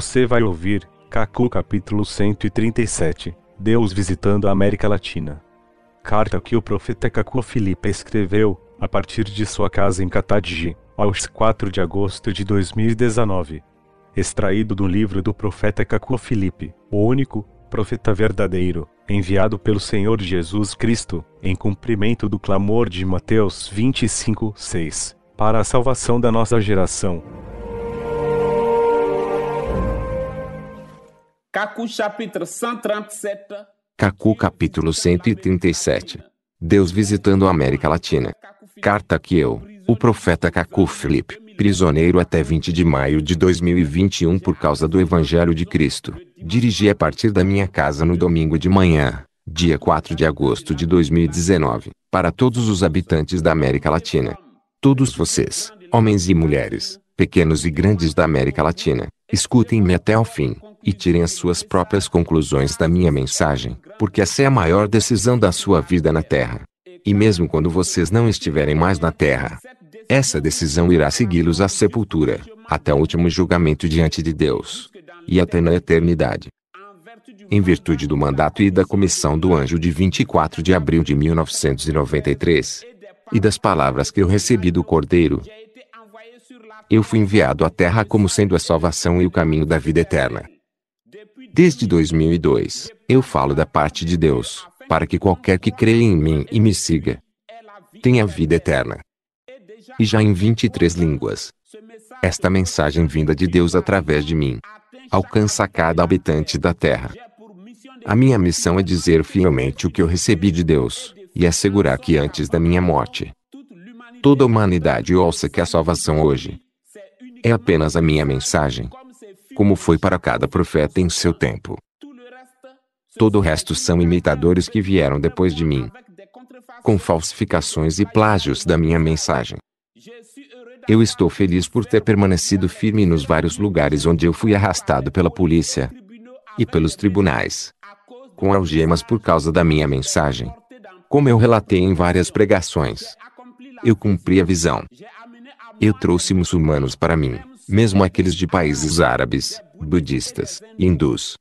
Você vai ouvir, Cacu capítulo 137, Deus visitando a América Latina. Carta que o profeta Cacu Filipe escreveu, a partir de sua casa em Catadji, aos 4 de agosto de 2019. Extraído do livro do profeta Cacu Filipe, o único, profeta verdadeiro, enviado pelo Senhor Jesus Cristo, em cumprimento do clamor de Mateus 25, 6, para a salvação da nossa geração. Cacu capítulo 137. Cacu capítulo 137. Deus visitando a América Latina. Carta que eu, o profeta Cacu Felipe, prisioneiro até 20 de maio de 2021 por causa do Evangelho de Cristo, dirigi a partir da minha casa no domingo de manhã, dia 4 de agosto de 2019, para todos os habitantes da América Latina. Todos vocês, homens e mulheres, pequenos e grandes da América Latina, escutem-me até o fim e tirem as suas próprias conclusões da minha mensagem, porque essa é a maior decisão da sua vida na Terra. E mesmo quando vocês não estiverem mais na Terra, essa decisão irá segui-los à sepultura, até o último julgamento diante de Deus, e até na eternidade. Em virtude do mandato e da comissão do anjo de 24 de abril de 1993, e das palavras que eu recebi do Cordeiro, eu fui enviado à Terra como sendo a salvação e o caminho da vida eterna. Desde 2002, eu falo da parte de Deus, para que qualquer que crê em mim e me siga tenha vida eterna. E já em 23 línguas, esta mensagem vinda de Deus através de mim alcança cada habitante da terra. A minha missão é dizer fielmente o que eu recebi de Deus e assegurar que antes da minha morte, toda a humanidade ouça que a salvação hoje é apenas a minha mensagem, como foi para cada profeta em seu tempo. Todo o resto são imitadores que vieram depois de mim, com falsificações e plágios da minha mensagem. Eu estou feliz por ter permanecido firme nos vários lugares onde eu fui arrastado pela polícia e pelos tribunais, com algemas por causa da minha mensagem. Como eu relatei em várias pregações, eu cumpri a visão. Eu trouxe muçulmanos para mim mesmo aqueles de países árabes, budistas, hindus.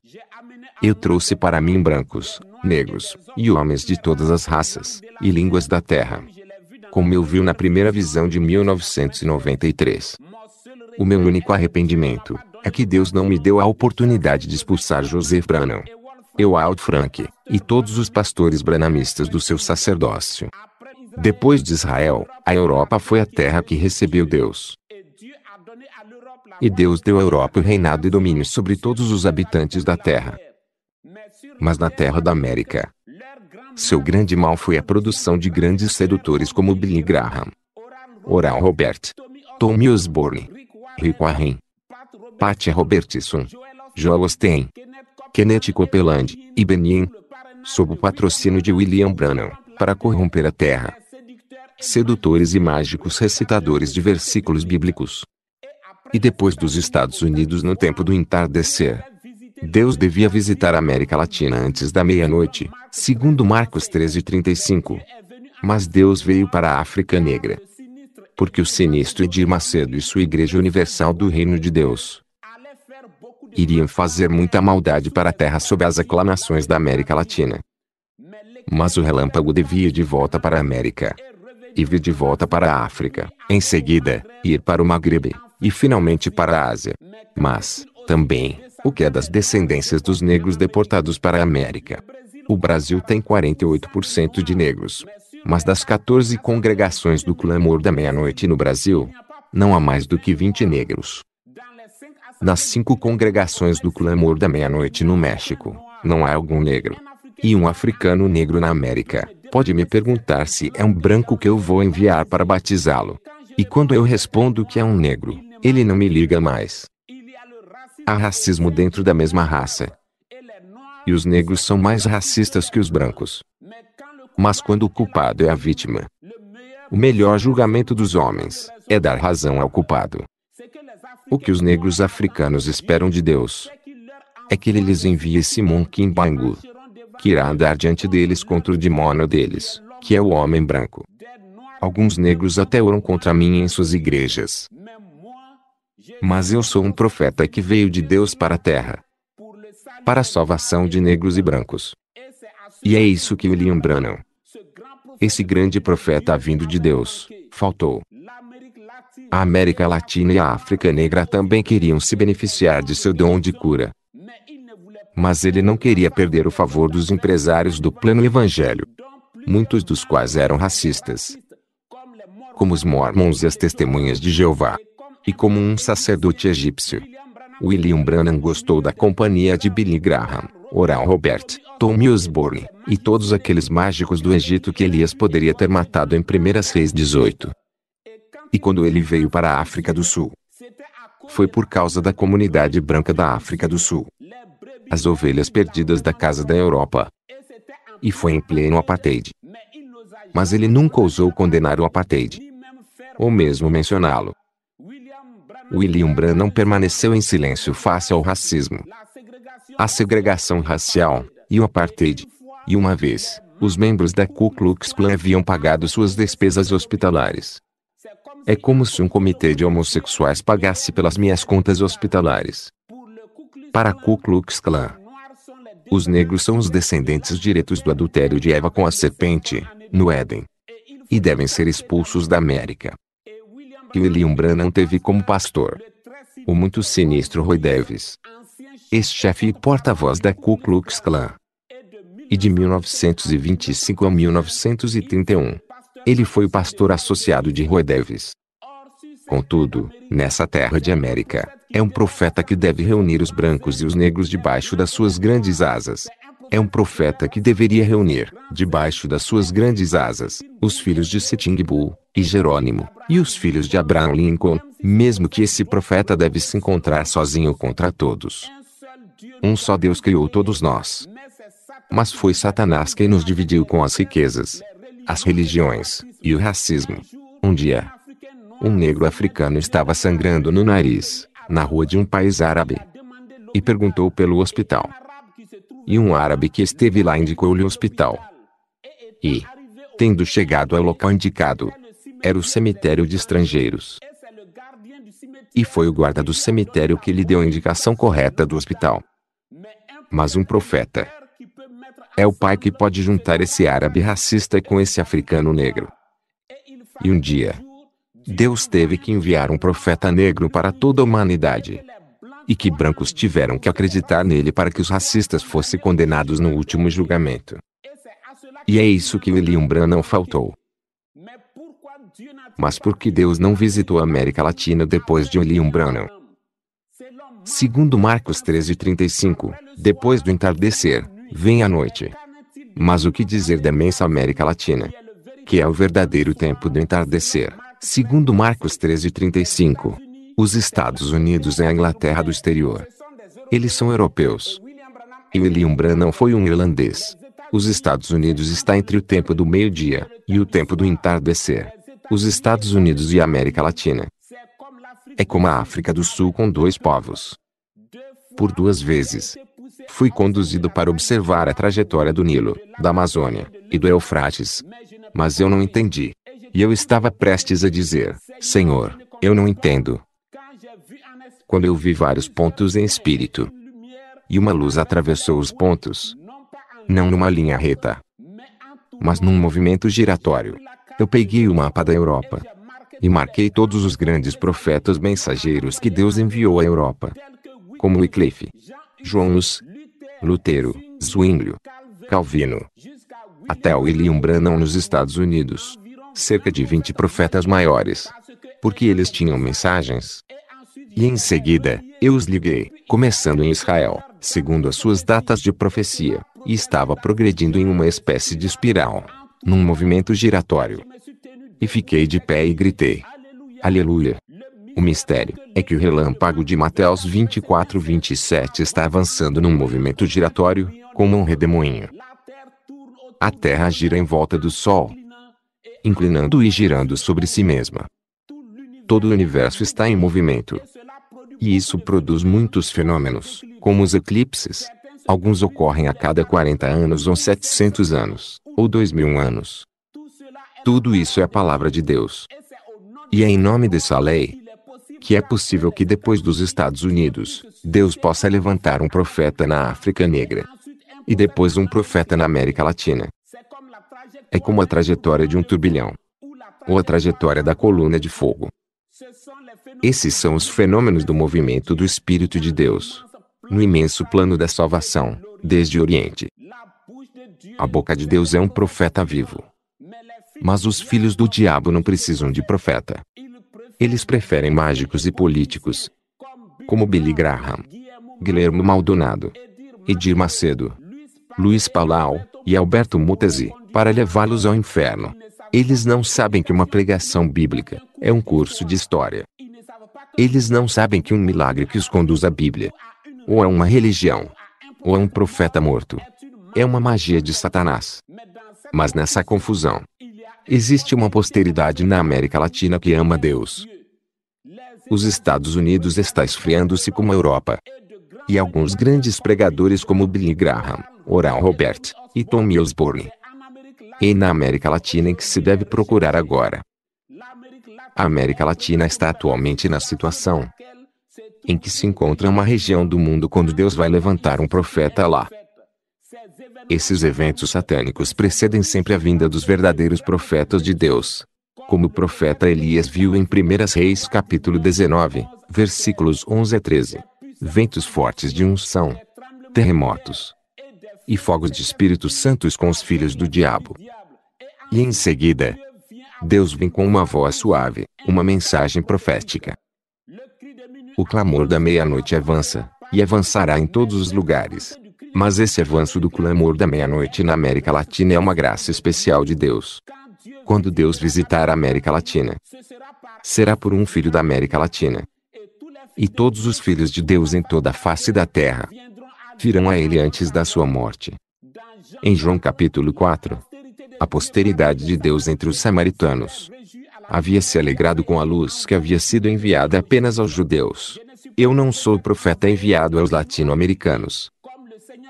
Eu trouxe para mim brancos, negros, e homens de todas as raças e línguas da terra. Como eu viu na primeira visão de 1993. O meu único arrependimento é que Deus não me deu a oportunidade de expulsar José Branham, Ewald Frank e todos os pastores branamistas do seu sacerdócio. Depois de Israel, a Europa foi a terra que recebeu Deus e Deus deu à Europa o reinado e domínio sobre todos os habitantes da terra. Mas na terra da América, seu grande mal foi a produção de grandes sedutores como Billy Graham, Oral Roberts, Tommy Osborne, Rick Warren, Pat Robertson, Joel Osteen, Kenneth Copeland e Benin, sob o patrocínio de William Branham, para corromper a terra sedutores e mágicos recitadores de versículos bíblicos e depois dos Estados Unidos no tempo do entardecer. Deus devia visitar a América Latina antes da meia-noite, segundo Marcos 13:35. Mas Deus veio para a África Negra. Porque o sinistro Edir Macedo e sua Igreja Universal do Reino de Deus iriam fazer muita maldade para a terra sob as aclamações da América Latina. Mas o relâmpago devia ir de volta para a América. E vir de volta para a África, em seguida, ir para o Maghreb e finalmente para a Ásia. Mas, também, o que é das descendências dos negros deportados para a América? O Brasil tem 48% de negros. Mas das 14 congregações do Clamor da Meia-Noite no Brasil, não há mais do que 20 negros. Nas cinco congregações do Clamor da Meia-Noite no México, não há algum negro. E um africano negro na América pode me perguntar se é um branco que eu vou enviar para batizá-lo. E quando eu respondo que é um negro, ele não me liga mais. Há racismo dentro da mesma raça. E os negros são mais racistas que os brancos. Mas quando o culpado é a vítima, o melhor julgamento dos homens é dar razão ao culpado. O que os negros africanos esperam de Deus é que ele lhes envie Simon Kimbangu, que irá andar diante deles contra o demônio deles, que é o homem branco. Alguns negros até oram contra mim em suas igrejas. Mas eu sou um profeta que veio de Deus para a terra para a salvação de negros e brancos. E é isso que William Branham, esse grande profeta vindo de Deus, faltou. A América Latina e a África Negra também queriam se beneficiar de seu dom de cura. Mas ele não queria perder o favor dos empresários do pleno evangelho, muitos dos quais eram racistas, como os mormons e as testemunhas de Jeová e como um sacerdote egípcio. William Branham gostou da companhia de Billy Graham, Oral Robert, Tommy Osborne, e todos aqueles mágicos do Egito que Elias poderia ter matado em 1 Reis 18. E quando ele veio para a África do Sul, foi por causa da comunidade branca da África do Sul. As ovelhas perdidas da casa da Europa. E foi em pleno apartheid. Mas ele nunca ousou condenar o apartheid. Ou mesmo mencioná-lo. William Branham permaneceu em silêncio face ao racismo, a segregação racial e o apartheid. E uma vez, os membros da Ku Klux Klan haviam pagado suas despesas hospitalares. É como se um comitê de homossexuais pagasse pelas minhas contas hospitalares. Para a Ku Klux Klan, os negros são os descendentes diretos do adultério de Eva com a serpente, no Éden, e devem ser expulsos da América que William Branham teve como pastor. O muito sinistro Roy Davis, ex-chefe e porta-voz da Ku Klux Klan. E de 1925 a 1931, ele foi o pastor associado de Roy Davis. Contudo, nessa terra de América, é um profeta que deve reunir os brancos e os negros debaixo das suas grandes asas. É um profeta que deveria reunir, debaixo das suas grandes asas, os filhos de Setingbu, e Jerônimo, e os filhos de Abraão Lincoln, mesmo que esse profeta deve se encontrar sozinho contra todos. Um só Deus criou todos nós. Mas foi Satanás quem nos dividiu com as riquezas, as religiões e o racismo. Um dia, um negro africano estava sangrando no nariz, na rua de um país árabe, e perguntou pelo hospital e um árabe que esteve lá indicou-lhe o hospital. E, tendo chegado ao local indicado, era o cemitério de estrangeiros. E foi o guarda do cemitério que lhe deu a indicação correta do hospital. Mas um profeta é o pai que pode juntar esse árabe racista com esse africano negro. E um dia, Deus teve que enviar um profeta negro para toda a humanidade e que brancos tiveram que acreditar nele para que os racistas fossem condenados no último julgamento. E é isso que William Branham faltou. Mas por que Deus não visitou a América Latina depois de William Branham? Segundo Marcos 13:35, depois do entardecer, vem a noite. Mas o que dizer da imensa América Latina? Que é o verdadeiro tempo do entardecer. Segundo Marcos 13:35, os Estados Unidos é a Inglaterra do exterior. Eles são europeus. E William Branham foi um irlandês. Os Estados Unidos está entre o tempo do meio-dia e o tempo do entardecer. Os Estados Unidos e a América Latina. É como a África do Sul com dois povos. Por duas vezes, fui conduzido para observar a trajetória do Nilo, da Amazônia e do Eufrates. Mas eu não entendi. E eu estava prestes a dizer: Senhor, eu não entendo quando eu vi vários pontos em espírito. E uma luz atravessou os pontos. Não numa linha reta, mas num movimento giratório. Eu peguei o mapa da Europa e marquei todos os grandes profetas mensageiros que Deus enviou à Europa, como Wycliffe, Luz, Lutero, Zwinglio, Calvino, até William Branham nos Estados Unidos. Cerca de 20 profetas maiores. Porque eles tinham mensagens e em seguida, eu os liguei, começando em Israel, segundo as suas datas de profecia, e estava progredindo em uma espécie de espiral, num movimento giratório. E fiquei de pé e gritei: Aleluia! O mistério é que o relâmpago de Mateus 24:27 está avançando num movimento giratório, como um redemoinho. A Terra gira em volta do Sol, inclinando e girando sobre si mesma todo o universo está em movimento. E isso produz muitos fenômenos, como os eclipses. Alguns ocorrem a cada 40 anos ou 700 anos, ou 2000 anos. Tudo isso é a palavra de Deus. E é em nome dessa lei que é possível que depois dos Estados Unidos, Deus possa levantar um profeta na África Negra e depois um profeta na América Latina. É como a trajetória de um turbilhão ou a trajetória da coluna de fogo. Esses são os fenômenos do movimento do Espírito de Deus no imenso plano da salvação, desde o Oriente. A boca de Deus é um profeta vivo. Mas os filhos do diabo não precisam de profeta. Eles preferem mágicos e políticos, como Billy Graham, Guilherme Maldonado, Edir Macedo, Luiz Palau e Alberto Mutesi, para levá-los ao inferno. Eles não sabem que uma pregação bíblica é um curso de história, eles não sabem que um milagre que os conduz à Bíblia, ou é uma religião, ou é um profeta morto, é uma magia de Satanás. Mas nessa confusão, existe uma posteridade na América Latina que ama Deus. Os Estados Unidos está esfriando-se como a Europa. E alguns grandes pregadores como Billy Graham, Oral Robert e Tommy Osborne. E na América Latina em que se deve procurar agora a América Latina está atualmente na situação em que se encontra uma região do mundo quando Deus vai levantar um profeta lá. Esses eventos satânicos precedem sempre a vinda dos verdadeiros profetas de Deus, como o profeta Elias viu em 1 Reis capítulo 19, versículos 11 a 13. Ventos fortes de unção, terremotos e fogos de Espírito Santos com os filhos do diabo. E em seguida, Deus vem com uma voz suave, uma mensagem profética. O clamor da meia-noite avança, e avançará em todos os lugares. Mas esse avanço do clamor da meia-noite na América Latina é uma graça especial de Deus. Quando Deus visitar a América Latina, será por um filho da América Latina. E todos os filhos de Deus em toda a face da terra virão a ele antes da sua morte. Em João capítulo 4, a posteridade de Deus entre os samaritanos. Havia se alegrado com a luz que havia sido enviada apenas aos judeus. Eu não sou o profeta enviado aos latino-americanos.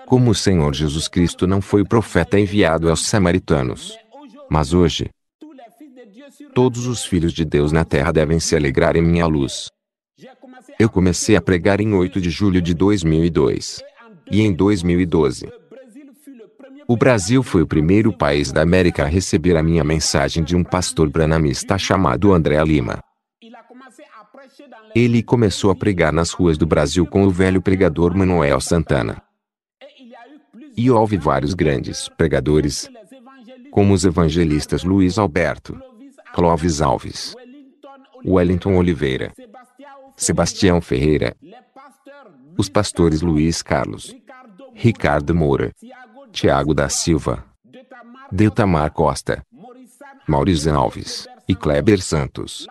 Como o Senhor Jesus Cristo não foi o profeta enviado aos samaritanos. Mas hoje, todos os filhos de Deus na terra devem se alegrar em minha luz. Eu comecei a pregar em 8 de julho de 2002. E em 2012, o Brasil foi o primeiro país da América a receber a minha mensagem de um pastor branamista chamado André Lima. Ele começou a pregar nas ruas do Brasil com o velho pregador Manuel Santana. E houve vários grandes pregadores, como os evangelistas Luiz Alberto, Clóvis Alves, Wellington Oliveira, Sebastião Ferreira, os pastores Luiz Carlos, Ricardo Moura, Tiago da Silva, Detamar Costa, Maurício Alves e Kleber Santos.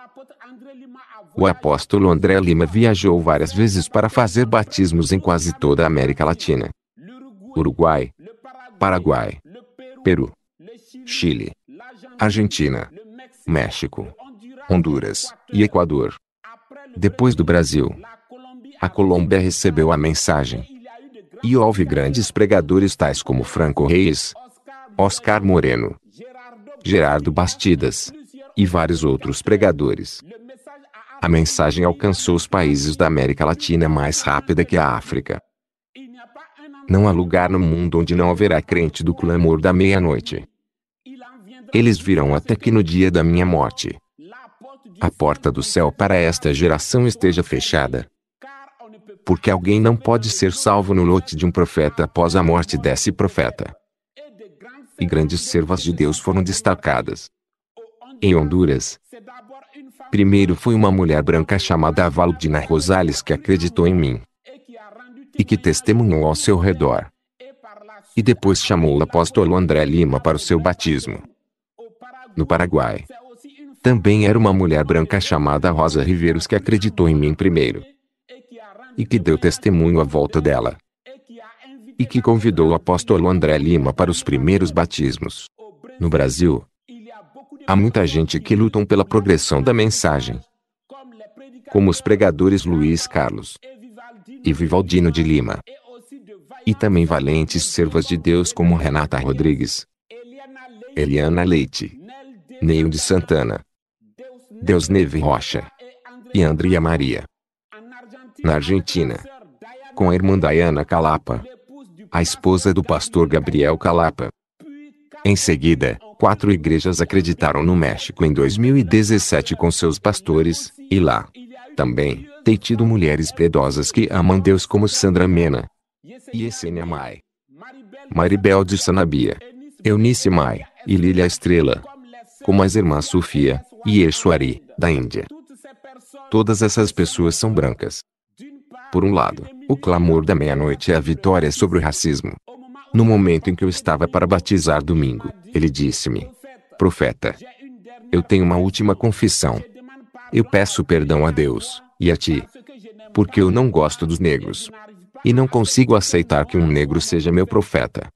O apóstolo André Lima viajou várias vezes para fazer batismos em quase toda a América Latina: Uruguai, Paraguai, Peru, Chile, Argentina, México, Honduras e Equador. Depois do Brasil, a Colômbia recebeu a mensagem e houve grandes pregadores tais como Franco Reis, Oscar Moreno, Gerardo Bastidas e vários outros pregadores. A mensagem alcançou os países da América Latina mais rápida que a África. Não há lugar no mundo onde não haverá crente do clamor da meia-noite. Eles virão até que no dia da minha morte a porta do céu para esta geração esteja fechada porque alguém não pode ser salvo no lote de um profeta após a morte desse profeta. E grandes servas de Deus foram destacadas. Em Honduras, primeiro foi uma mulher branca chamada Valdina Rosales que acreditou em mim e que testemunhou ao seu redor. E depois chamou o apóstolo André Lima para o seu batismo. No Paraguai, também era uma mulher branca chamada Rosa Riveiros que acreditou em mim primeiro e que deu testemunho à volta dela. E que convidou o apóstolo André Lima para os primeiros batismos. No Brasil, há muita gente que lutam pela progressão da mensagem, como os pregadores Luiz Carlos e Vivaldino de Lima, e também valentes servas de Deus como Renata Rodrigues, Eliana Leite, Neil de Santana, Deus Neve Rocha e Andrea Maria na Argentina, com a irmã Diana Calapa, a esposa do pastor Gabriel Calapa. Em seguida, quatro igrejas acreditaram no México em 2017 com seus pastores, e lá também tem tido mulheres piedosas que amam Deus como Sandra Mena e Essênia Mai, Maribel de Sanabia, Eunice Mai e Lilia Estrela, como as irmãs Sofia e Eshwari, da Índia. Todas essas pessoas são brancas. Por um lado, o clamor da meia-noite é a vitória sobre o racismo. No momento em que eu estava para batizar domingo, ele disse-me: Profeta, eu tenho uma última confissão. Eu peço perdão a Deus e a ti, porque eu não gosto dos negros e não consigo aceitar que um negro seja meu profeta.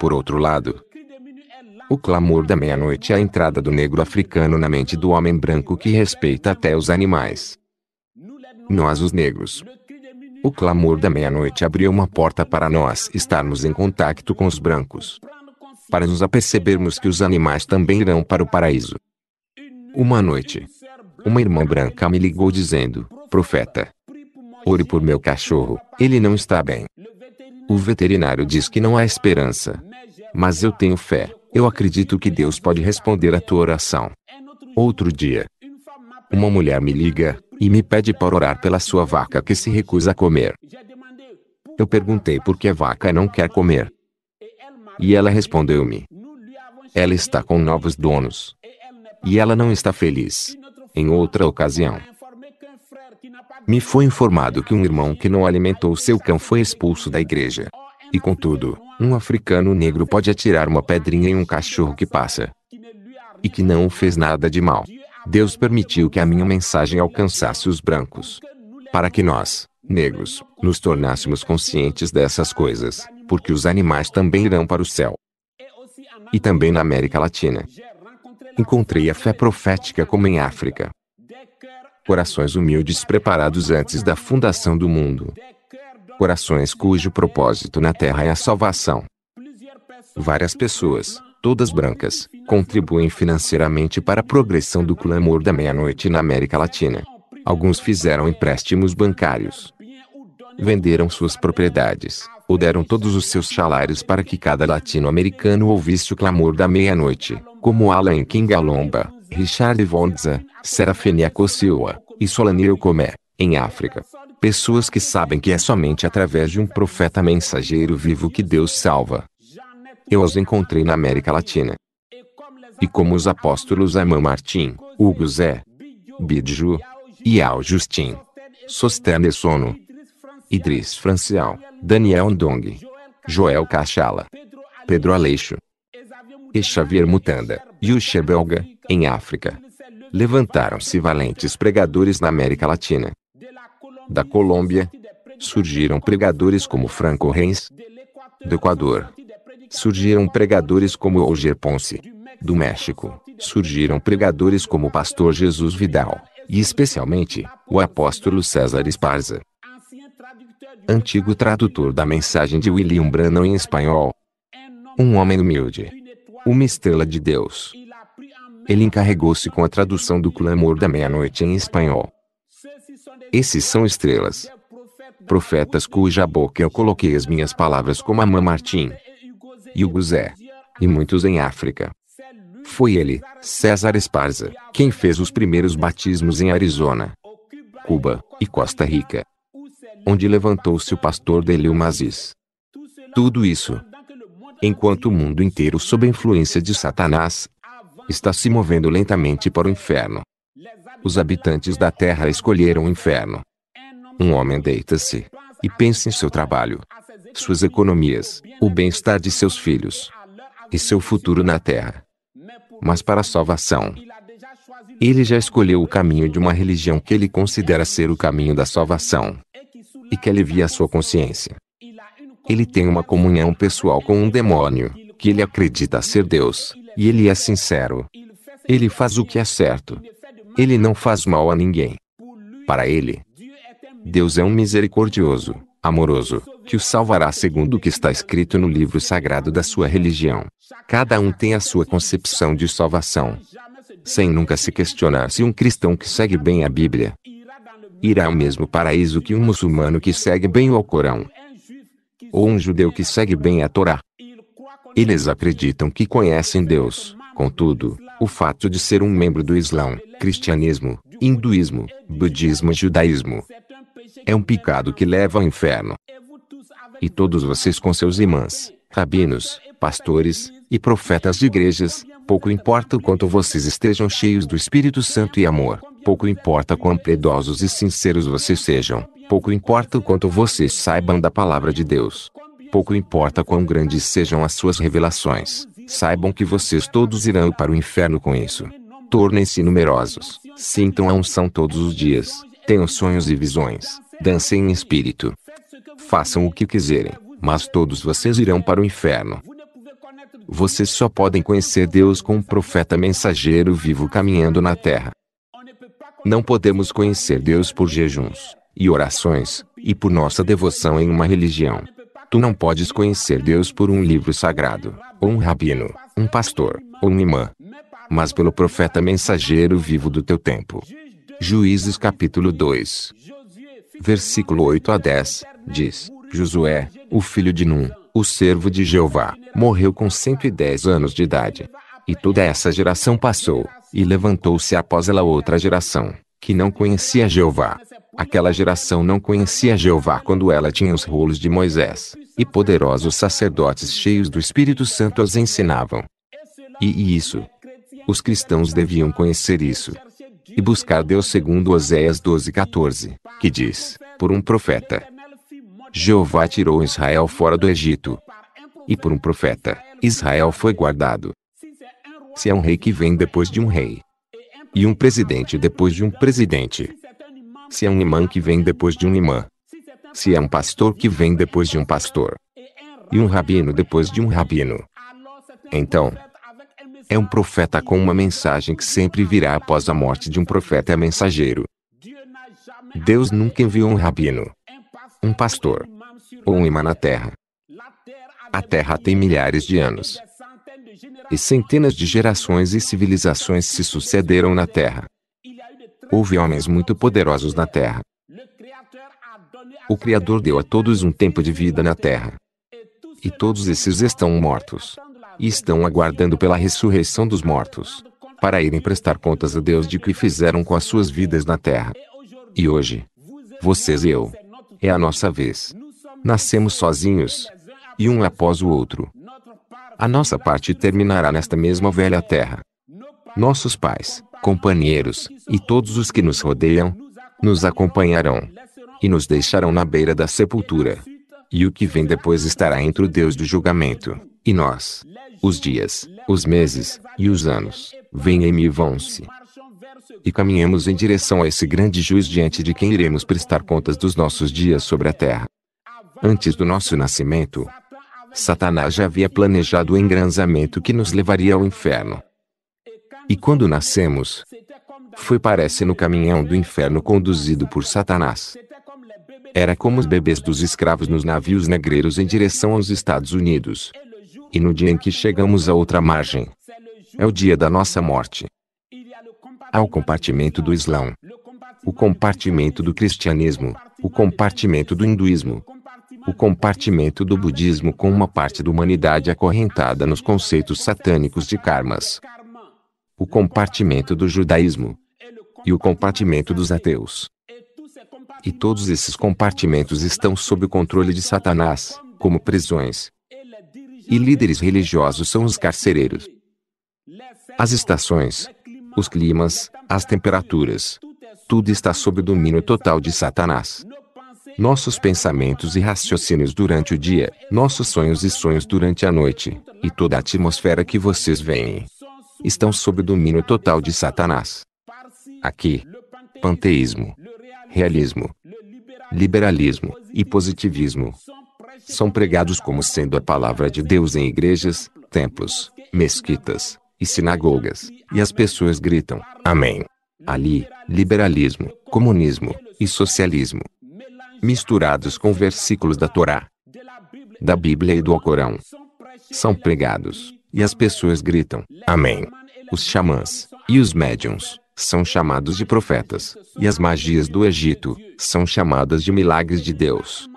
Por outro lado, o clamor da meia-noite é a entrada do negro africano na mente do homem branco que respeita até os animais nós os negros. O clamor da meia-noite abriu uma porta para nós estarmos em contato com os brancos. Para nos apercebermos que os animais também irão para o paraíso. Uma noite, uma irmã branca me ligou dizendo: Profeta, ore por meu cachorro, ele não está bem. O veterinário diz que não há esperança. Mas eu tenho fé, eu acredito que Deus pode responder à tua oração. Outro dia, uma mulher me liga e me pede para orar pela sua vaca que se recusa a comer. Eu perguntei por que a vaca não quer comer. E ela respondeu-me: Ela está com novos donos. E ela não está feliz. Em outra ocasião, me foi informado que um irmão que não alimentou seu cão foi expulso da igreja. E contudo, um africano negro pode atirar uma pedrinha em um cachorro que passa e que não fez nada de mal. Deus permitiu que a minha mensagem alcançasse os brancos. Para que nós, negros, nos tornássemos conscientes dessas coisas, porque os animais também irão para o céu. E também na América Latina. Encontrei a fé profética como em África. Corações humildes preparados antes da fundação do mundo. Corações cujo propósito na terra é a salvação. Várias pessoas, todas brancas, contribuem financeiramente para a progressão do clamor da meia-noite na América Latina. Alguns fizeram empréstimos bancários, venderam suas propriedades, ou deram todos os seus salários para que cada latino-americano ouvisse o clamor da meia-noite, como Alan Kingalomba, Richard Vonza, Serafenia Kossioa e Solanir Comé, em África. Pessoas que sabem que é somente através de um profeta mensageiro vivo que Deus salva. Eu os encontrei na América Latina. E como os apóstolos Amã Martim, Hugo Zé, Bidju, Yao Justin, Sostene Sono, Idris Francial, Daniel Ndong, Joel Cachala, Pedro Aleixo e Xavier Mutanda, Yuxia Belga, em África. Levantaram-se valentes pregadores na América Latina. Da Colômbia, surgiram pregadores como Franco Reis, do Equador, Surgiram pregadores como Oger Ponce, do México. Surgiram pregadores como o pastor Jesus Vidal, e especialmente, o apóstolo César Esparza. Antigo tradutor da mensagem de William Branham em espanhol. Um homem humilde. Uma estrela de Deus. Ele encarregou-se com a tradução do clamor da meia-noite em espanhol. Esses são estrelas profetas cuja boca eu coloquei as minhas palavras como a mãe Martim, e o Guzé. E muitos em África. Foi ele, César Esparza, quem fez os primeiros batismos em Arizona, Cuba e Costa Rica, onde levantou-se o pastor Delil Mazis. Tudo isso, enquanto o mundo inteiro, sob a influência de Satanás, está se movendo lentamente para o inferno. Os habitantes da terra escolheram o inferno. Um homem deita-se, e pense em seu trabalho, suas economias, o bem-estar de seus filhos e seu futuro na terra. Mas para a salvação, ele já escolheu o caminho de uma religião que ele considera ser o caminho da salvação e que alivia a sua consciência. Ele tem uma comunhão pessoal com um demônio, que ele acredita ser Deus, e ele é sincero. Ele faz o que é certo. Ele não faz mal a ninguém. Para ele, Deus é um misericordioso, amoroso, que o salvará segundo o que está escrito no livro sagrado da sua religião. Cada um tem a sua concepção de salvação, sem nunca se questionar se um cristão que segue bem a Bíblia irá ao mesmo paraíso que um muçulmano que segue bem o Alcorão, ou um judeu que segue bem a Torá. Eles acreditam que conhecem Deus, contudo, o fato de ser um membro do Islão, cristianismo, hinduísmo, budismo e judaísmo é um pecado que leva ao inferno. E todos vocês com seus imãs, rabinos, pastores e profetas de igrejas, pouco importa o quanto vocês estejam cheios do Espírito Santo e amor, pouco importa quão piedosos e sinceros vocês sejam, pouco importa o quanto vocês saibam da palavra de Deus, pouco importa quão grandes sejam as suas revelações, saibam que vocês todos irão para o inferno com isso. Tornem-se numerosos, sintam a unção todos os dias, tenham sonhos e visões, dancem em espírito. Façam o que quiserem, mas todos vocês irão para o inferno. Vocês só podem conhecer Deus com um profeta mensageiro vivo caminhando na terra. Não podemos conhecer Deus por jejuns e orações, e por nossa devoção em uma religião. Tu não podes conhecer Deus por um livro sagrado, ou um rabino, um pastor, ou um imã, mas pelo profeta mensageiro vivo do teu tempo. Juízes capítulo 2 versículo 8 a 10, diz: Josué, o filho de Num, o servo de Jeová, morreu com 110 anos de idade. E toda essa geração passou, e levantou-se após ela outra geração, que não conhecia Jeová. Aquela geração não conhecia Jeová quando ela tinha os rolos de Moisés, e poderosos sacerdotes cheios do Espírito Santo as ensinavam. E, e isso. Os cristãos deviam conhecer isso e buscar Deus segundo Oséias 12:14, que diz, por um profeta, Jeová tirou Israel fora do Egito. E por um profeta, Israel foi guardado. Se é um rei que vem depois de um rei, e um presidente depois de um presidente, se é um imã que vem depois de um imã, se é um pastor que vem depois de um pastor, e um rabino depois de um rabino. Então, é um profeta com uma mensagem que sempre virá após a morte de um profeta é mensageiro. Deus nunca enviou um rabino, um pastor ou um imã na terra. A terra tem milhares de anos. E centenas de gerações e civilizações se sucederam na terra. Houve homens muito poderosos na terra. O Criador deu a todos um tempo de vida na terra. E todos esses estão mortos e estão aguardando pela ressurreição dos mortos, para irem prestar contas a Deus de que fizeram com as suas vidas na terra. E hoje, vocês e eu, é a nossa vez. Nascemos sozinhos, e um após o outro. A nossa parte terminará nesta mesma velha terra. Nossos pais, companheiros, e todos os que nos rodeiam, nos acompanharão e nos deixarão na beira da sepultura. E o que vem depois estará entre o Deus do julgamento e nós. Os dias, os meses e os anos vêm e vão-se. E caminhemos em direção a esse grande juiz diante de quem iremos prestar contas dos nossos dias sobre a terra. Antes do nosso nascimento, Satanás já havia planejado o engranzamento que nos levaria ao inferno. E quando nascemos, foi parece no caminhão do inferno conduzido por Satanás. Era como os bebês dos escravos nos navios negreiros em direção aos Estados Unidos. E no dia em que chegamos à outra margem, é o dia da nossa morte. Há o compartimento do Islã, o compartimento do cristianismo, o compartimento do hinduísmo, o compartimento do budismo com uma parte da humanidade acorrentada nos conceitos satânicos de karmas, o compartimento do judaísmo e o compartimento dos ateus. E todos esses compartimentos estão sob o controle de Satanás, como prisões, e líderes religiosos são os carcereiros. As estações, os climas, as temperaturas, tudo está sob o domínio total de Satanás. Nossos pensamentos e raciocínios durante o dia, nossos sonhos e sonhos durante a noite, e toda a atmosfera que vocês veem, estão sob o domínio total de Satanás. Aqui, panteísmo, realismo, liberalismo e positivismo são pregados como sendo a palavra de Deus em igrejas, templos, mesquitas e sinagogas, e as pessoas gritam: Amém. Ali, liberalismo, comunismo e socialismo, misturados com versículos da Torá, da Bíblia e do Alcorão, são pregados, e as pessoas gritam: Amém. Os xamãs e os médiums são chamados de profetas, e as magias do Egito são chamadas de milagres de Deus.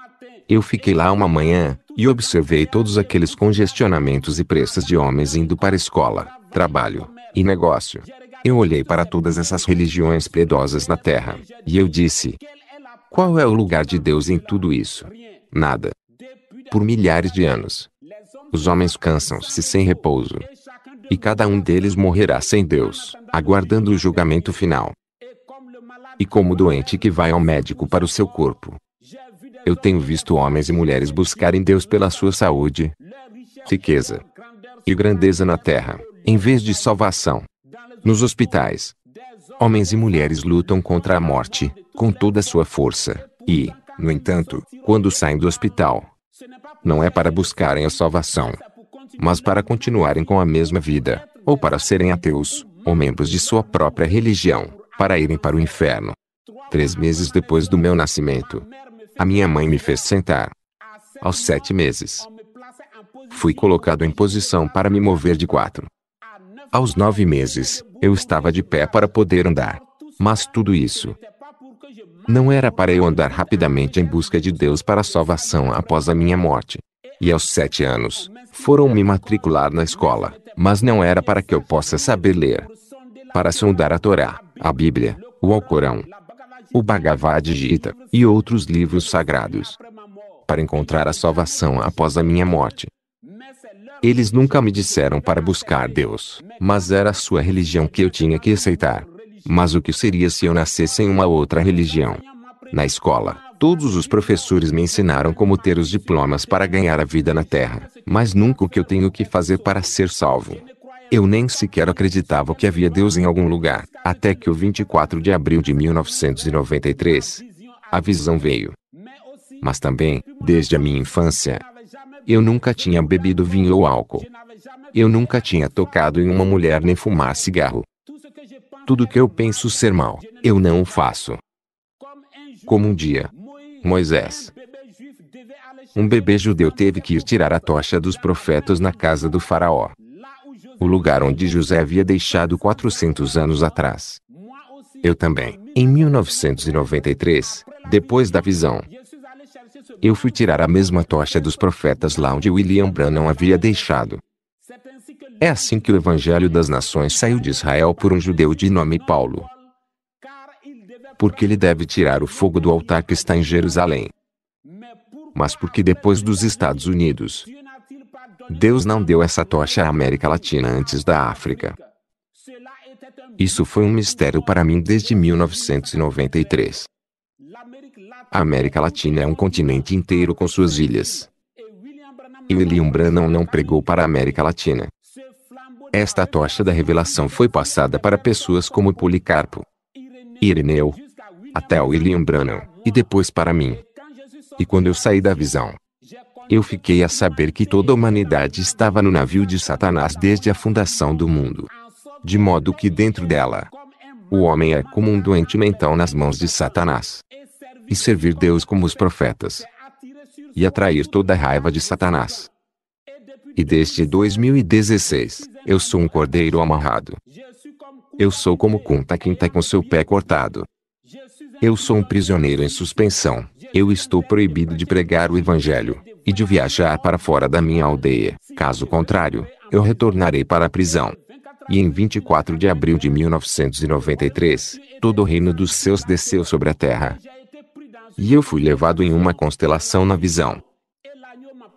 Eu fiquei lá uma manhã, e observei todos aqueles congestionamentos e pressas de homens indo para escola, trabalho e negócio. Eu olhei para todas essas religiões piedosas na terra, e eu disse: qual é o lugar de Deus em tudo isso? Nada. Por milhares de anos, os homens cansam-se sem repouso, e cada um deles morrerá sem Deus, aguardando o julgamento final. E como doente que vai ao médico para o seu corpo, eu tenho visto homens e mulheres buscarem Deus pela sua saúde, riqueza e grandeza na terra, em vez de salvação. Nos hospitais, homens e mulheres lutam contra a morte, com toda a sua força, e, no entanto, quando saem do hospital, não é para buscarem a salvação, mas para continuarem com a mesma vida, ou para serem ateus, ou membros de sua própria religião, para irem para o inferno. Três meses depois do meu nascimento, a minha mãe me fez sentar. Aos sete meses, fui colocado em posição para me mover de quatro. Aos nove meses, eu estava de pé para poder andar. Mas tudo isso não era para eu andar rapidamente em busca de Deus para a salvação após a minha morte. E aos sete anos, foram me matricular na escola, mas não era para que eu possa saber ler, para sondar a Torá, a Bíblia, o Alcorão, o Bhagavad Gita, e outros livros sagrados, para encontrar a salvação após a minha morte. Eles nunca me disseram para buscar Deus, mas era a sua religião que eu tinha que aceitar. Mas o que seria se eu nascesse em uma outra religião? Na escola, todos os professores me ensinaram como ter os diplomas para ganhar a vida na Terra, mas nunca o que eu tenho que fazer para ser salvo. Eu nem sequer acreditava que havia Deus em algum lugar, até que o 24 de abril de 1993, a visão veio. Mas também, desde a minha infância, eu nunca tinha bebido vinho ou álcool. Eu nunca tinha tocado em uma mulher nem fumar cigarro. Tudo que eu penso ser mal, eu não faço. Como um dia, Moisés, um bebê judeu, teve que ir tirar a tocha dos profetas na casa do Faraó o lugar onde José havia deixado 400 anos atrás. Eu também, em 1993, depois da visão, eu fui tirar a mesma tocha dos profetas lá onde William Branham havia deixado. É assim que o Evangelho das Nações saiu de Israel por um judeu de nome Paulo. Porque ele deve tirar o fogo do altar que está em Jerusalém. Mas porque depois dos Estados Unidos, Deus não deu essa tocha à América Latina antes da África. Isso foi um mistério para mim desde 1993. A América Latina é um continente inteiro com suas ilhas. E William Branham não pregou para a América Latina. Esta tocha da revelação foi passada para pessoas como Policarpo, Ireneu, até William Branham, e depois para mim. E quando eu saí da visão, eu fiquei a saber que toda a humanidade estava no navio de Satanás desde a fundação do mundo. De modo que dentro dela, o homem é como um doente mental nas mãos de Satanás. E servir Deus como os profetas. E atrair toda a raiva de Satanás. E desde 2016, eu sou um cordeiro amarrado. Eu sou como Kunta Quinta com seu pé cortado. Eu sou um prisioneiro em suspensão. Eu estou proibido de pregar o Evangelho e de viajar para fora da minha aldeia. Caso contrário, eu retornarei para a prisão. E em 24 de abril de 1993, todo o reino dos seus desceu sobre a terra. E eu fui levado em uma constelação na visão.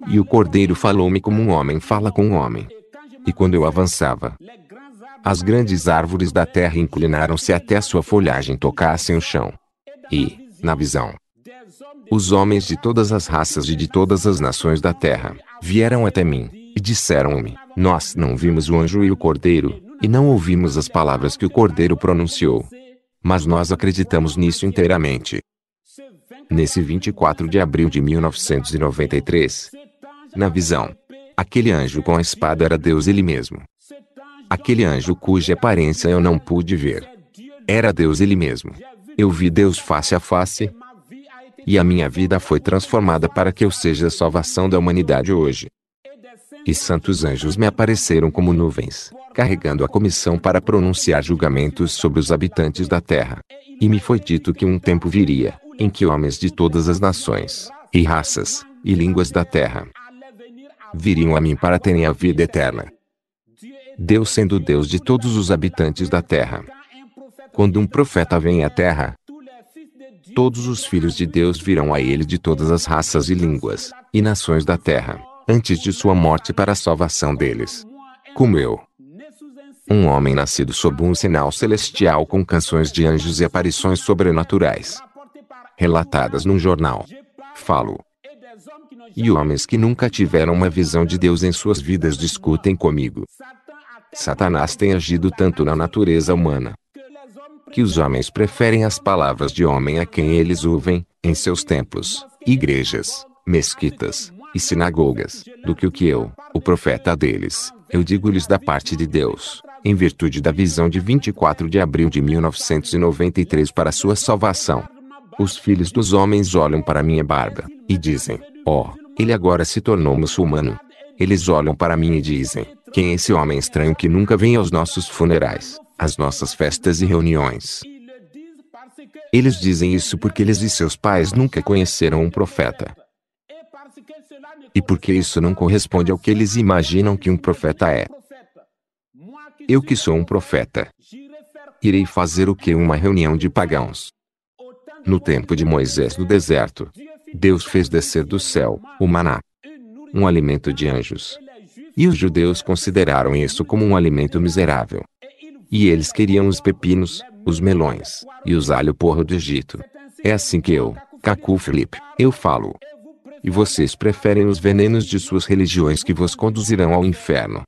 E o cordeiro falou-me como um homem fala com um homem. E quando eu avançava, as grandes árvores da terra inclinaram-se até sua folhagem tocassem o chão. E, na visão, os homens de todas as raças e de todas as nações da terra vieram até mim e disseram-me: Nós não vimos o anjo e o cordeiro, e não ouvimos as palavras que o cordeiro pronunciou. Mas nós acreditamos nisso inteiramente. Nesse 24 de abril de 1993, na visão, aquele anjo com a espada era Deus ele mesmo. Aquele anjo cuja aparência eu não pude ver. Era Deus ele mesmo. Eu vi Deus face a face, e a minha vida foi transformada para que eu seja a salvação da humanidade hoje. E santos anjos me apareceram como nuvens, carregando a comissão para pronunciar julgamentos sobre os habitantes da terra. E me foi dito que um tempo viria, em que homens de todas as nações, e raças, e línguas da terra viriam a mim para terem a vida eterna. Deus sendo Deus de todos os habitantes da terra. Quando um profeta vem à terra, Todos os filhos de Deus virão a ele de todas as raças e línguas, e nações da terra, antes de sua morte para a salvação deles. Como eu. Um homem nascido sob um sinal celestial com canções de anjos e aparições sobrenaturais. Relatadas num jornal. Falo. E homens que nunca tiveram uma visão de Deus em suas vidas discutem comigo. Satanás tem agido tanto na natureza humana, que os homens preferem as palavras de homem a quem eles ouvem, em seus templos, igrejas, mesquitas e sinagogas, do que o que eu, o profeta deles, eu digo-lhes da parte de Deus, em virtude da visão de 24 de abril de 1993 para sua salvação. Os filhos dos homens olham para minha barba e dizem: Ó, oh, ele agora se tornou muçulmano. Eles olham para mim e dizem: Quem é esse homem estranho que nunca vem aos nossos funerais? as nossas festas e reuniões. Eles dizem isso porque eles e seus pais nunca conheceram um profeta. E porque isso não corresponde ao que eles imaginam que um profeta é. Eu que sou um profeta, irei fazer o que uma reunião de pagãos. No tempo de Moisés no deserto, Deus fez descer do céu o maná, um alimento de anjos. E os judeus consideraram isso como um alimento miserável. E eles queriam os pepinos, os melões, e os alho porro do Egito. É assim que eu, Cacu Felipe, eu falo. E vocês preferem os venenos de suas religiões que vos conduzirão ao inferno.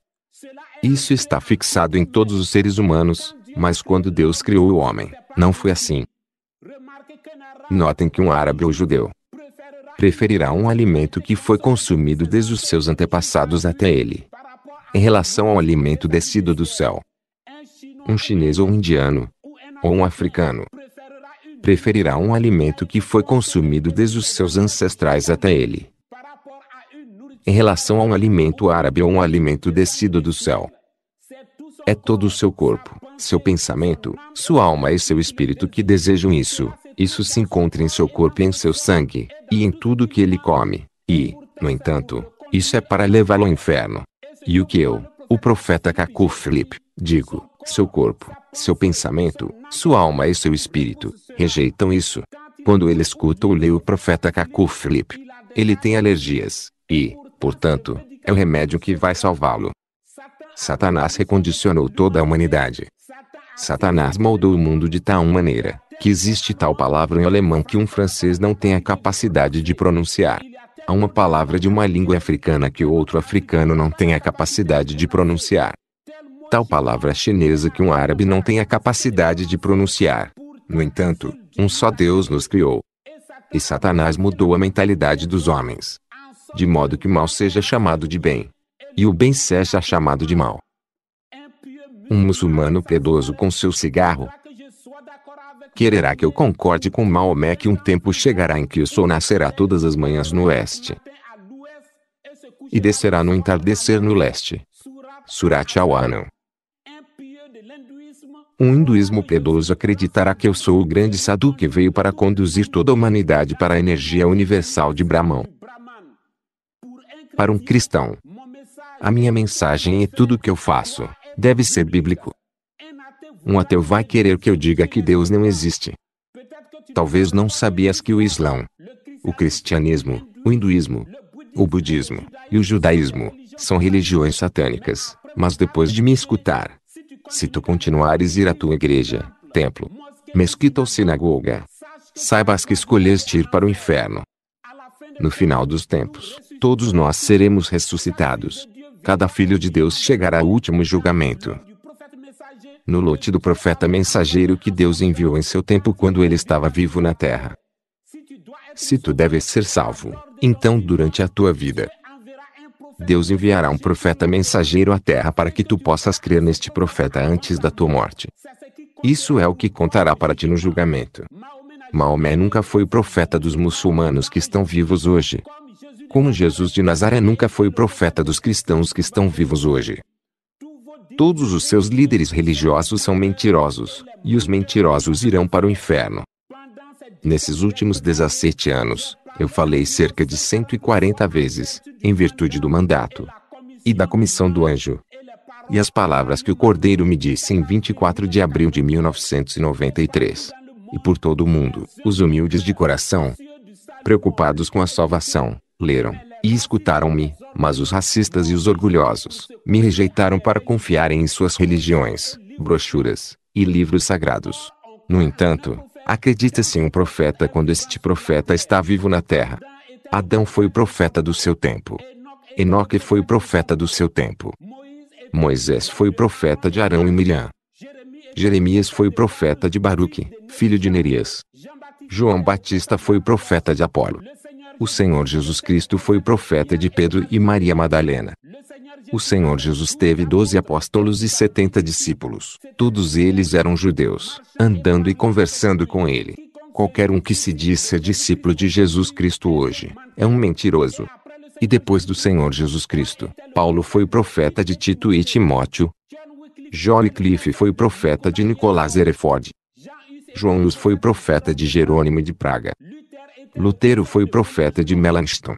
Isso está fixado em todos os seres humanos, mas quando Deus criou o homem, não foi assim. Notem que um árabe ou judeu preferirá um alimento que foi consumido desde os seus antepassados até ele. Em relação ao alimento descido do céu, um chinês ou um indiano, ou um africano, preferirá um alimento que foi consumido desde os seus ancestrais até ele, em relação a um alimento árabe ou um alimento descido do céu. É todo o seu corpo, seu pensamento, sua alma e seu espírito que desejam isso. Isso se encontra em seu corpo e em seu sangue, e em tudo que ele come. E, no entanto, isso é para levá-lo ao inferno. E o que eu, o profeta Cacu Digo, seu corpo, seu pensamento, sua alma e seu espírito rejeitam isso. Quando ele escuta ou lê o profeta Cacu Flip, ele tem alergias, e, portanto, é o remédio que vai salvá-lo. Satanás recondicionou toda a humanidade. Satanás moldou o mundo de tal maneira que existe tal palavra em alemão que um francês não tem a capacidade de pronunciar. Há uma palavra de uma língua africana que outro africano não tem a capacidade de pronunciar tal palavra chinesa que um árabe não tem a capacidade de pronunciar. No entanto, um só Deus nos criou. E Satanás mudou a mentalidade dos homens. De modo que o mal seja chamado de bem. E o bem seja chamado de mal. Um muçulmano piedoso com seu cigarro quererá que eu concorde com Maomé que um tempo chegará em que o sol nascerá todas as manhãs no oeste e descerá no entardecer no leste. Surat al-Anam um hinduísmo piedoso acreditará que eu sou o grande sadhu que veio para conduzir toda a humanidade para a energia universal de Brahman. Para um cristão, a minha mensagem e tudo o que eu faço deve ser bíblico. Um ateu vai querer que eu diga que Deus não existe. Talvez não sabias que o Islã, o cristianismo, o hinduísmo, o budismo e o judaísmo são religiões satânicas, mas depois de me escutar, se tu continuares ir à tua igreja, templo, mesquita ou sinagoga, saibas que escolheste ir para o inferno. No final dos tempos, todos nós seremos ressuscitados. Cada filho de Deus chegará ao último julgamento. No lote do profeta mensageiro que Deus enviou em seu tempo quando ele estava vivo na terra. Se tu deves ser salvo, então durante a tua vida, Deus enviará um profeta mensageiro à terra para que tu possas crer neste profeta antes da tua morte. Isso é o que contará para ti no julgamento. Maomé nunca foi o profeta dos muçulmanos que estão vivos hoje. Como Jesus de Nazaré nunca foi o profeta dos cristãos que estão vivos hoje. Todos os seus líderes religiosos são mentirosos, e os mentirosos irão para o inferno. Nesses últimos 17 anos, eu falei cerca de 140 vezes, em virtude do mandato e da comissão do anjo. E as palavras que o Cordeiro me disse em 24 de abril de 1993. E por todo o mundo, os humildes de coração, preocupados com a salvação, leram e escutaram-me, mas os racistas e os orgulhosos me rejeitaram para confiarem em suas religiões, brochuras e livros sagrados. No entanto, Acredita-se em um profeta quando este profeta está vivo na terra. Adão foi o profeta do seu tempo. Enoque foi o profeta do seu tempo. Moisés foi o profeta de Arão e Milhã. Jeremias foi o profeta de Baruque, filho de Nerias. João Batista foi o profeta de Apolo. O Senhor Jesus Cristo foi o profeta de Pedro e Maria Madalena. O Senhor Jesus teve doze apóstolos e setenta discípulos. Todos eles eram judeus, andando e conversando com ele. Qualquer um que se diz ser discípulo de Jesus Cristo hoje é um mentiroso. E depois do Senhor Jesus Cristo, Paulo foi o profeta de Tito e Timóteo. Jolly Cliff foi o profeta de Nicolás Ereford; João Luz foi o profeta de Jerônimo de Praga. Lutero foi o profeta de Melanchthon.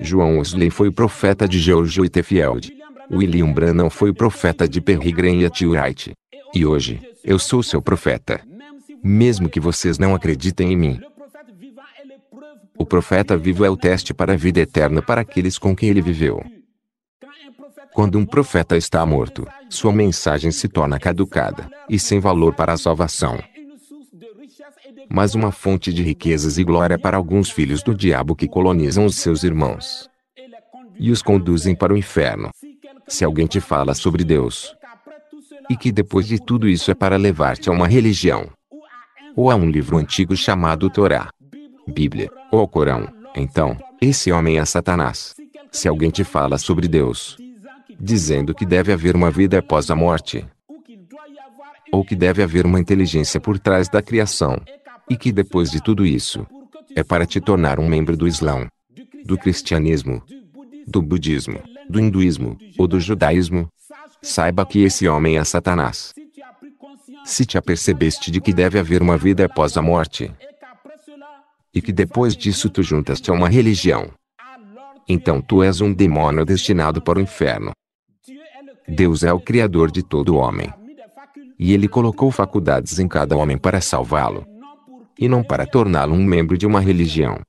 João Wesley foi o profeta de George Whitefield. William Branham foi o profeta de Perry Graham e T. Wright. E hoje, eu sou seu profeta. Mesmo que vocês não acreditem em mim. O profeta vivo é o teste para a vida eterna para aqueles com quem ele viveu. Quando um profeta está morto, sua mensagem se torna caducada e sem valor para a salvação mas uma fonte de riquezas e glória para alguns filhos do diabo que colonizam os seus irmãos e os conduzem para o inferno. Se alguém te fala sobre Deus e que depois de tudo isso é para levar-te a uma religião ou a um livro antigo chamado Torá, Bíblia ou Corão, então, esse homem é Satanás. Se alguém te fala sobre Deus, dizendo que deve haver uma vida após a morte, ou que deve haver uma inteligência por trás da criação, e que depois de tudo isso, é para te tornar um membro do Islã, do cristianismo, do budismo, do hinduísmo ou do judaísmo. Saiba que esse homem é Satanás. Se te apercebeste de que deve haver uma vida após a morte, e que depois disso tu juntas-te a uma religião, então tu és um demônio destinado para o inferno. Deus é o Criador de todo homem. E Ele colocou faculdades em cada homem para salvá-lo e não para torná-lo um membro de uma religião.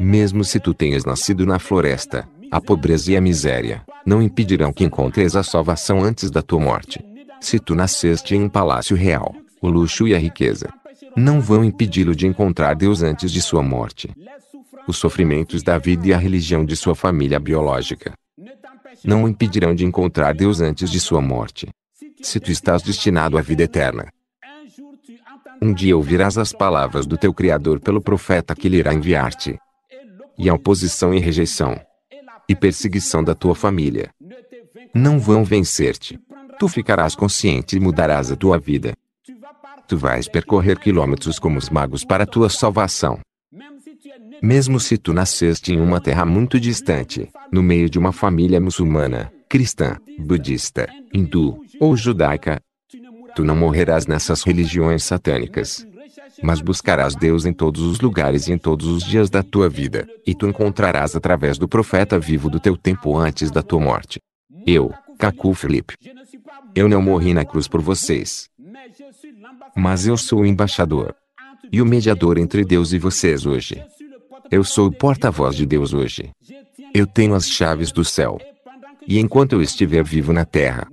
Mesmo se tu tenhas nascido na floresta, a pobreza e a miséria não impedirão que encontres a salvação antes da tua morte. Se tu nasceste em um palácio real, o luxo e a riqueza não vão impedi-lo de encontrar Deus antes de sua morte. Os sofrimentos da vida e a religião de sua família biológica não o impedirão de encontrar Deus antes de sua morte. Se tu estás destinado à vida eterna, um dia ouvirás as palavras do teu Criador pelo profeta que lhe irá enviar-te. E a oposição e rejeição e perseguição da tua família não vão vencer-te. Tu ficarás consciente e mudarás a tua vida. Tu vais percorrer quilômetros como os magos para a tua salvação. Mesmo se tu nasceste em uma terra muito distante, no meio de uma família muçulmana, cristã, budista, hindu ou judaica, Tu não morrerás nessas religiões satânicas. Mas buscarás Deus em todos os lugares e em todos os dias da tua vida, e tu encontrarás através do profeta vivo do teu tempo antes da tua morte. Eu, Cacu Felipe. Eu não morri na cruz por vocês. Mas eu sou o embaixador e o mediador entre Deus e vocês hoje. Eu sou o porta-voz de Deus hoje. Eu tenho as chaves do céu. E enquanto eu estiver vivo na terra,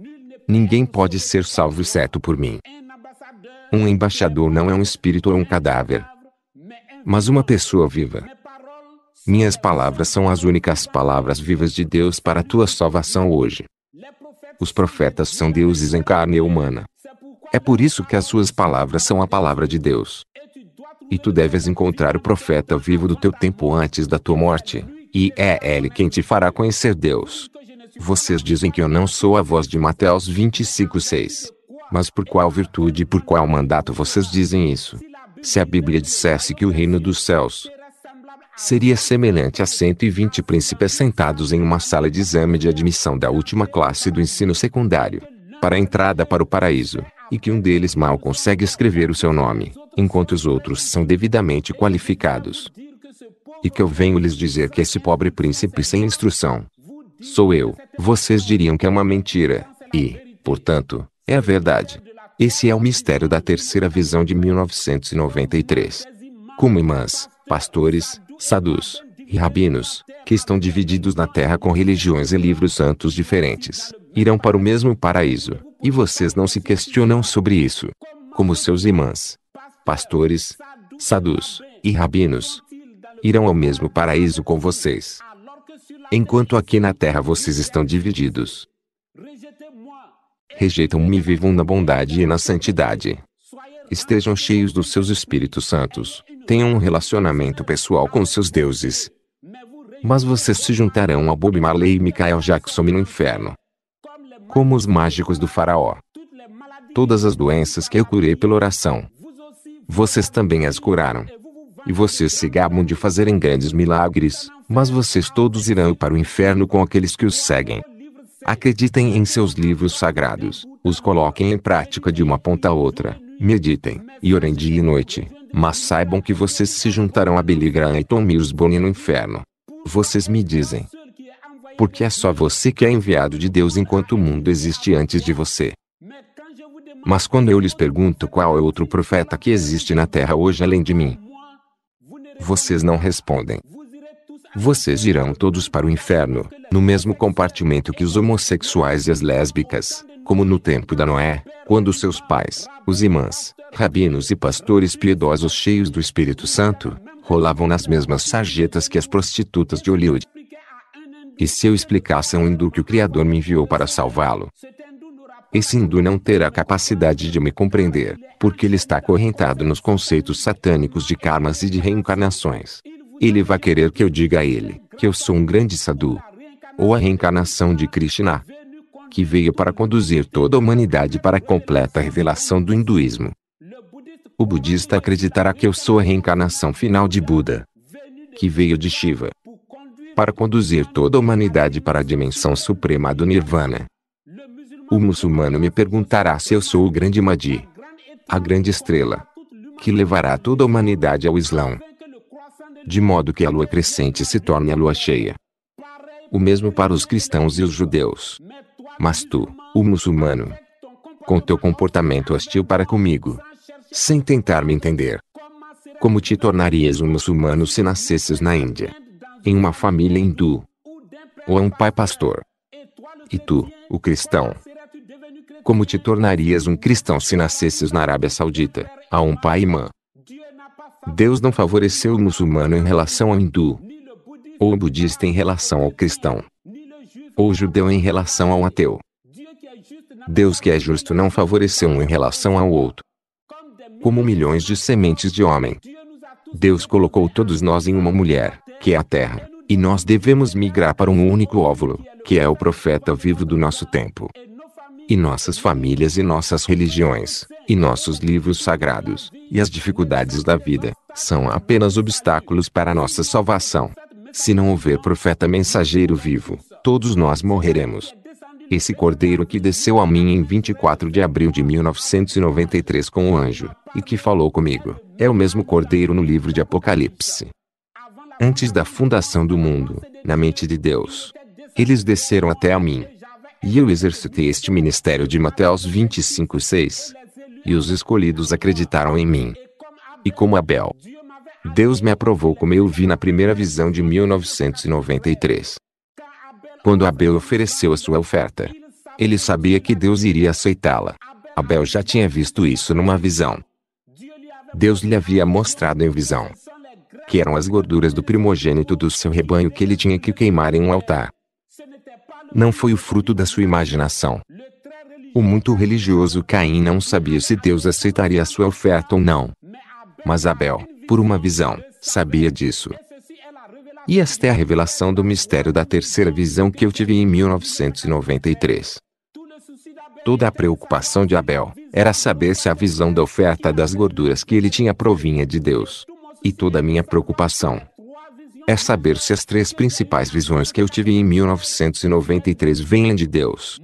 Ninguém pode ser salvo exceto por mim. Um embaixador não é um espírito ou um cadáver, mas uma pessoa viva. Minhas palavras são as únicas palavras vivas de Deus para a tua salvação hoje. Os profetas são deuses em carne humana. É por isso que as suas palavras são a palavra de Deus. E tu deves encontrar o profeta vivo do teu tempo antes da tua morte, e é ele quem te fará conhecer Deus. Vocês dizem que eu não sou a voz de Mateus 6. Mas por qual virtude e por qual mandato vocês dizem isso? Se a Bíblia dissesse que o reino dos céus seria semelhante a 120 príncipes sentados em uma sala de exame de admissão da última classe do ensino secundário, para a entrada para o paraíso, e que um deles mal consegue escrever o seu nome, enquanto os outros são devidamente qualificados. E que eu venho lhes dizer que esse pobre príncipe sem instrução, sou eu, vocês diriam que é uma mentira. E, portanto, é a verdade. Esse é o mistério da terceira visão de 1993. Como imãs, pastores, sadus e rabinos, que estão divididos na terra com religiões e livros santos diferentes, irão para o mesmo paraíso, e vocês não se questionam sobre isso. Como seus imãs, pastores, sadus e rabinos irão ao mesmo paraíso com vocês enquanto aqui na terra vocês estão divididos. Rejeitam-me e vivam na bondade e na santidade. Estejam cheios dos seus espíritos santos, tenham um relacionamento pessoal com seus deuses. Mas vocês se juntarão a Bob Marley e Michael Jackson no inferno. Como os mágicos do faraó. Todas as doenças que eu curei pela oração, vocês também as curaram. E vocês se gabam de fazerem grandes milagres. Mas vocês todos irão para o inferno com aqueles que os seguem. Acreditem em seus livros sagrados, os coloquem em prática de uma ponta a outra, meditem, e orem dia e noite, mas saibam que vocês se juntarão a Billy Graham e Tom Mirsbone no inferno. Vocês me dizem. Porque é só você que é enviado de Deus enquanto o mundo existe antes de você. Mas quando eu lhes pergunto qual é outro profeta que existe na terra hoje além de mim, vocês não respondem. Vocês irão todos para o inferno, no mesmo compartimento que os homossexuais e as lésbicas, como no tempo da Noé, quando seus pais, os imãs, rabinos e pastores piedosos cheios do Espírito Santo, rolavam nas mesmas sarjetas que as prostitutas de Hollywood. E se eu explicasse a um hindu que o Criador me enviou para salvá-lo? Esse hindu não terá a capacidade de me compreender, porque ele está acorrentado nos conceitos satânicos de karmas e de reencarnações ele vai querer que eu diga a ele que eu sou um grande sadhu, ou a reencarnação de Krishna, que veio para conduzir toda a humanidade para a completa revelação do hinduísmo. O budista acreditará que eu sou a reencarnação final de Buda, que veio de Shiva, para conduzir toda a humanidade para a dimensão suprema do Nirvana. O muçulmano me perguntará se eu sou o grande Mahdi, a grande estrela, que levará toda a humanidade ao Islã de modo que a lua crescente se torne a lua cheia. O mesmo para os cristãos e os judeus. Mas tu, o muçulmano, com teu comportamento hostil para comigo, sem tentar me entender, como te tornarias um muçulmano se nascesses na Índia, em uma família hindu, ou a um pai pastor? E tu, o cristão, como te tornarias um cristão se nascesses na Arábia Saudita, a um pai imã, Deus não favoreceu o muçulmano em relação ao hindu, ou o budista em relação ao cristão, ou o judeu em relação ao ateu. Deus que é justo não favoreceu um em relação ao outro. Como milhões de sementes de homem, Deus colocou todos nós em uma mulher, que é a terra, e nós devemos migrar para um único óvulo, que é o profeta vivo do nosso tempo e nossas famílias e nossas religiões, e nossos livros sagrados, e as dificuldades da vida, são apenas obstáculos para nossa salvação. Se não houver profeta mensageiro vivo, todos nós morreremos. Esse cordeiro que desceu a mim em 24 de abril de 1993 com o um anjo, e que falou comigo, é o mesmo cordeiro no livro de Apocalipse. Antes da fundação do mundo, na mente de Deus, eles desceram até a mim, e eu exercitei este ministério de Mateus 25:6. E os escolhidos acreditaram em mim. E como Abel, Deus me aprovou como eu vi na primeira visão de 1993. Quando Abel ofereceu a sua oferta, ele sabia que Deus iria aceitá-la. Abel já tinha visto isso numa visão. Deus lhe havia mostrado em visão que eram as gorduras do primogênito do seu rebanho que ele tinha que queimar em um altar não foi o fruto da sua imaginação. O muito religioso Caim não sabia se Deus aceitaria sua oferta ou não. Mas Abel, por uma visão, sabia disso. E esta é a revelação do mistério da terceira visão que eu tive em 1993. Toda a preocupação de Abel era saber se a visão da oferta das gorduras que ele tinha provinha de Deus. E toda a minha preocupação é saber se as três principais visões que eu tive em 1993 vêm de Deus.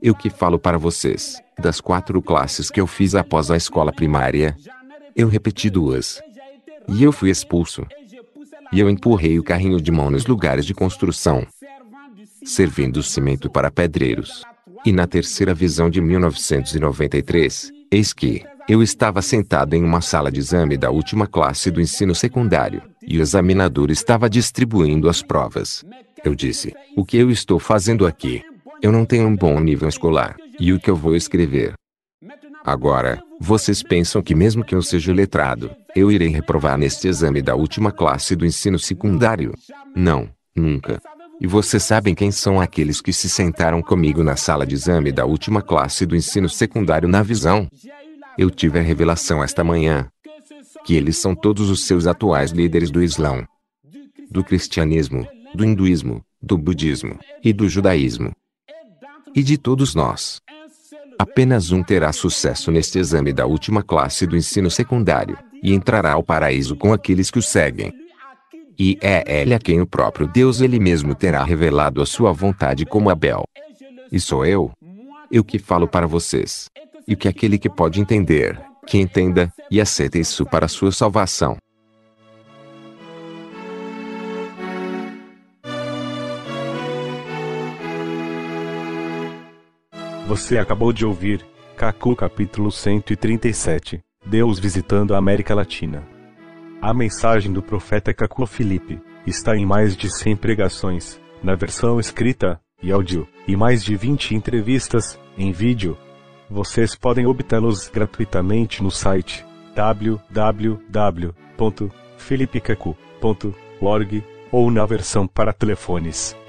Eu que falo para vocês, das quatro classes que eu fiz após a escola primária, eu repeti duas. E eu fui expulso. E eu empurrei o carrinho de mão nos lugares de construção, servindo cimento para pedreiros. E na terceira visão de 1993, eis que eu estava sentado em uma sala de exame da última classe do ensino secundário e o examinador estava distribuindo as provas. Eu disse: O que eu estou fazendo aqui? Eu não tenho um bom nível escolar, e o que eu vou escrever? Agora, vocês pensam que, mesmo que eu seja letrado, eu irei reprovar neste exame da última classe do ensino secundário? Não, nunca. E vocês sabem quem são aqueles que se sentaram comigo na sala de exame da última classe do ensino secundário na visão? Eu tive a revelação esta manhã, que eles são todos os seus atuais líderes do Islã, do cristianismo, do hinduísmo, do budismo e do judaísmo. E de todos nós. Apenas um terá sucesso neste exame da última classe do ensino secundário, e entrará ao paraíso com aqueles que o seguem. E é ele a quem o próprio Deus ele mesmo terá revelado a sua vontade como Abel. E sou eu, eu que falo para vocês. E que aquele que pode entender, que entenda, e aceita isso para sua salvação. Você acabou de ouvir Cacu capítulo 137 Deus visitando a América Latina. A mensagem do profeta Cacu Felipe está em mais de 100 pregações, na versão escrita e áudio, e mais de 20 entrevistas em vídeo. Vocês podem obtê-los gratuitamente no site www.felipecacu.org ou na versão para telefones